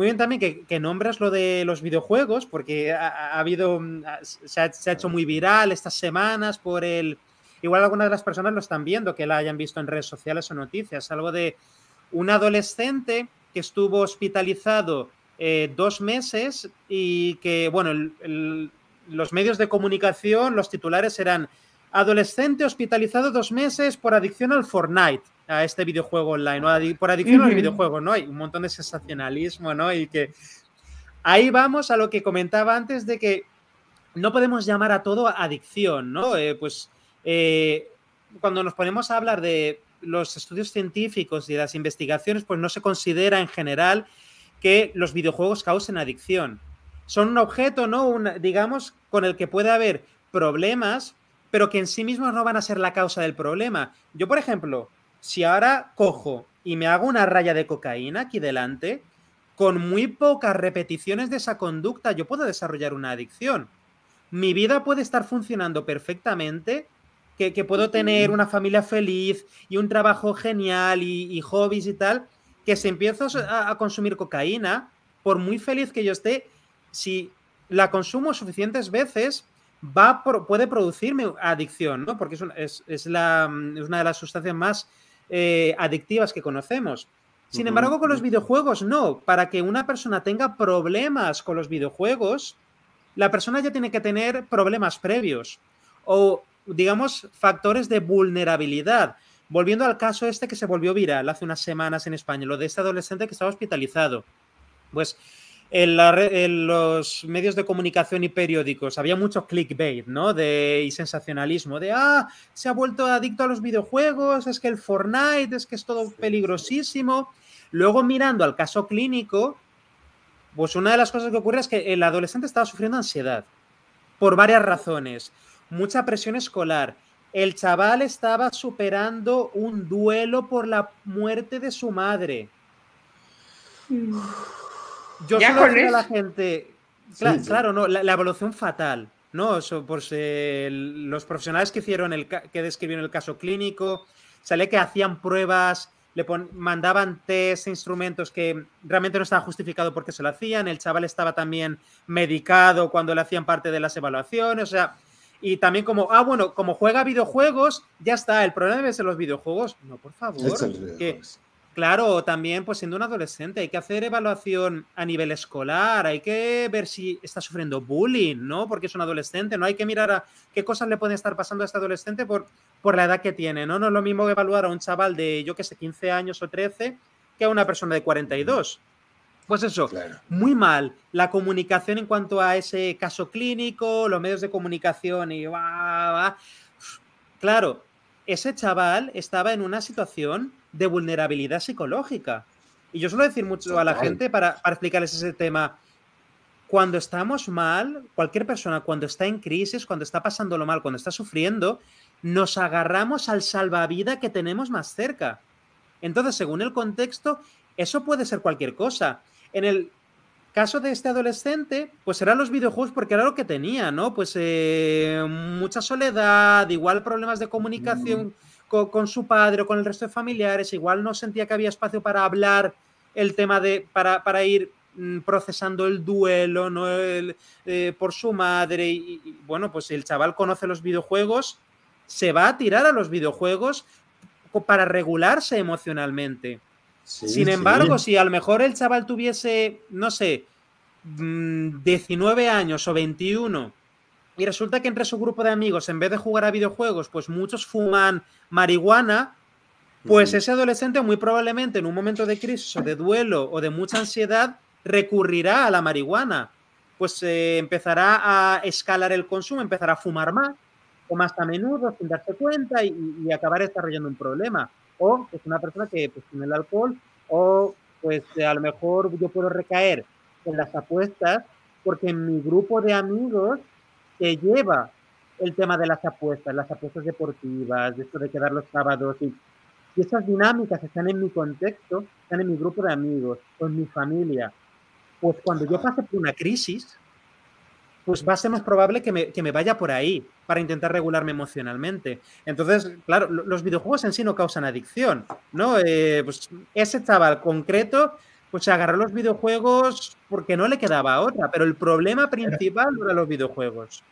Muy bien también que, que nombras lo de los videojuegos, porque ha, habido, mm, se ha, hecho muy viral estas semanas por el... Igual algunas de las personas lo están viendo, que la hayan visto en redes sociales o noticias, algo de un adolescente que estuvo hospitalizado eh, dos meses y que, bueno, los medios de comunicación, los titulares eran adolescente hospitalizado dos meses por adicción al Fortnite a este videojuego online, por adicción al videojuego, ¿no? Hay un montón de sensacionalismo, ¿no? Y que ahí vamos a lo que comentaba antes de que no podemos llamar a todo adicción, ¿no? Eh, pues eh, cuando nos ponemos a hablar de los estudios científicos y las investigaciones, pues no se considera en general que los videojuegos causen adicción. Son un objeto, ¿no? Un, digamos, con el que puede haber problemas, pero que en sí mismos no van a ser la causa del problema. Yo, por ejemplo, si ahora cojo y me hago una raya de cocaína aquí delante, con muy pocas repeticiones de esa conducta yo puedo desarrollar una adicción. Mi vida puede estar funcionando perfectamente, que, puedo tener una familia feliz y un trabajo genial y, hobbies y tal, que si empiezo a, consumir cocaína, por muy feliz que yo esté, si la consumo suficientes veces, va, puede producirme adicción, ¿no? Porque es, mm, una de las sustancias más eh, adictivas que conocemos. Sin embargo, con los videojuegos no. Para que una persona tenga problemas con los videojuegos, la persona ya tiene que tener problemas previos o, digamos, factores de vulnerabilidad. Volviendo al caso este que se volvió viral hace unas semanas en España, lo de este adolescente que estaba hospitalizado. Pues en, los medios de comunicación y periódicos había mucho clickbait, ¿no? De, y sensacionalismo, de, ah, se ha vuelto adicto a los videojuegos, es que el Fortnite, es que es todo peligrosísimo. Luego mirando al caso clínico, pues una de las cosas que ocurre es que el adolescente estaba sufriendo ansiedad por varias razones. Mucha presión escolar. El chaval estaba superando un duelo por la muerte de su madre. Mm. Yo ya con la gente. Claro, no, la, evaluación evolución fatal. No, por los profesionales que hicieron el que describieron el caso clínico, sale que hacían pruebas, le mandaban test, instrumentos que realmente no estaba justificado porque se lo hacían, el chaval estaba también medicado cuando le hacían parte de las evaluaciones, sea, y también como, ah, bueno, como juega videojuegos, ya está, el problema es en los videojuegos. No, por favor. Pues. Claro, también pues siendo un adolescente hay que hacer evaluación a nivel escolar, hay que ver si está sufriendo bullying, ¿no? Porque es un adolescente, no hay que mirar a qué cosas le pueden estar pasando a este adolescente por, por la edad que tiene, ¿no? No es lo mismo evaluar a un chaval de, yo qué sé, 15 años o 13 que a una persona de 42. Pues eso, muy mal. La comunicación en cuanto a ese caso clínico, los medios de comunicación y va, va. Claro, ese chaval estaba en una situación de vulnerabilidad psicológica. Y yo suelo decir mucho a la gente para, explicarles ese tema. Cuando estamos mal, cualquier persona, cuando está en crisis, cuando está pasando lo mal, cuando está sufriendo, nos agarramos al salvavida que tenemos más cerca. Entonces, según el contexto, eso puede ser cualquier cosa. En el Caso de este adolescente, pues eran los videojuegos porque era lo que tenía, ¿no? Pues eh, mucha soledad, igual problemas de comunicación mm. con, su padre o con el resto de familiares, igual no sentía que había espacio para hablar el tema de, para, ir mm, procesando el duelo ¿no? Eh, por su madre y, bueno, pues el chaval conoce los videojuegos, se va a tirar a los videojuegos para regularse emocionalmente. Sin embargo, si a lo mejor el chaval tuviese, no sé, 19 mm, años o 21 y resulta que entre su grupo de amigos, en vez de jugar a videojuegos, pues muchos fuman marihuana, pues ese adolescente muy probablemente en un momento de crisis o de duelo o de mucha ansiedad recurrirá a la marihuana, pues eh, empezará a escalar el consumo, empezará a fumar más o más a menudo sin darse cuenta y, y acabar desarrollando un problema o es una persona que pues, tiene el alcohol o pues eh, a lo mejor yo puedo recaer en las apuestas porque en mi grupo de amigos se lleva el tema de las apuestas, las apuestas deportivas, de esto de quedar los sábados y, esas dinámicas están en mi contexto, están en mi grupo de amigos, o en mi familia. Pues cuando yo pase por una crisis, pues va a ser más probable que me, vaya por ahí para intentar regularme emocionalmente. Entonces, claro, los videojuegos en sí no causan adicción, ¿no? Eh, pues ese chaval concreto, pues se agarró los videojuegos porque no le quedaba otra, pero el problema principal era los videojuegos.